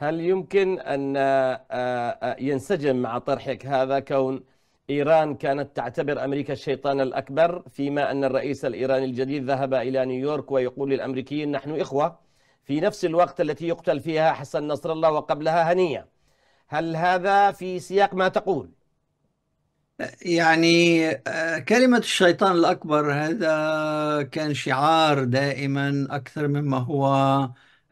هل يمكن أن آه، آه، ينسجم مع طرحك هذا كون إيران كانت تعتبر أمريكا الشيطان الأكبر فيما أن الرئيس الإيراني الجديد ذهب إلى نيويورك ويقول للأمريكيين نحن إخوة في نفس الوقت التي يقتل فيها حسن نصر الله وقبلها هنية هل هذا في سياق ما تقول؟ يعني آه، كلمة الشيطان الأكبر هذا كان شعار دائما أكثر مما هو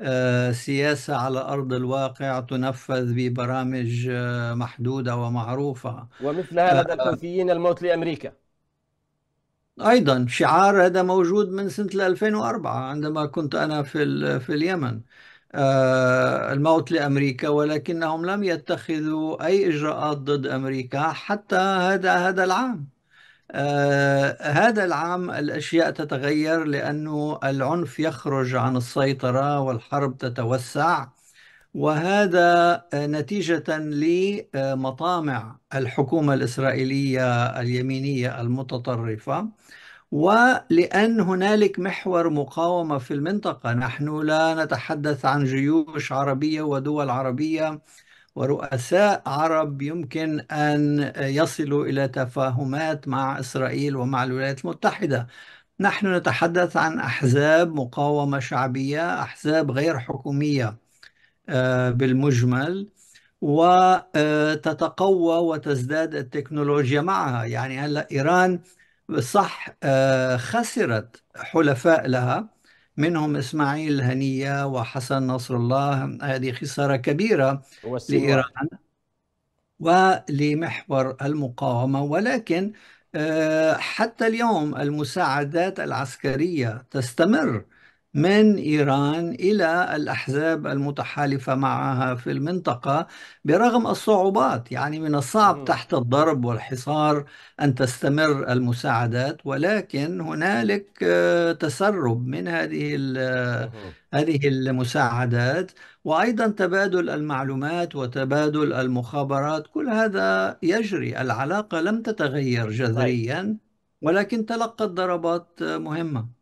آه، سياسة على أرض الواقع تنفذ ببرامج آه، محدودة ومعروفة ومثلها آه، لدى الحوثيين الموت لأمريكا أيضا شعار هذا موجود من سنة 2004 عندما كنت أنا في, في اليمن الموت لأمريكا ولكنهم لم يتخذوا أي إجراءات ضد أمريكا حتى هذا هذا العام آه هذا العام الأشياء تتغير لأنه العنف يخرج عن السيطرة والحرب تتوسع وهذا آه، نتيجة لمطامع آه، الحكومة الإسرائيلية اليمينية المتطرفة ولأن هنالك محور مقاومة في المنطقة نحن لا نتحدث عن جيوش عربية ودول عربية ورؤساء عرب يمكن أن يصلوا إلى تفاهمات مع إسرائيل ومع الولايات المتحدة نحن نتحدث عن أحزاب مقاومة شعبية أحزاب غير حكومية آه، بالمجمل وتتقوى وتزداد التكنولوجيا معها يعني هلا إيران صح آه، خسرت حلفاء لها منهم إسماعيل هنية وحسن نصر الله هذه خسارة كبيرة لإيران ولمحور المقاومة ولكن آه، حتى اليوم المساعدات العسكرية تستمر من إيران إلى الأحزاب المتحالفة معها في المنطقة برغم الصعوبات يعني من الصعب تحت الضرب والحصار أن تستمر المساعدات ولكن هنالك آه، تسرب من هذه آه، هذه المساعدات وأيضا تبادل المعلومات وتبادل المخابرات كل هذا يجري العلاقة لم تتغير طيب. جذريا ولكن تلقت ضربات آه، مهمة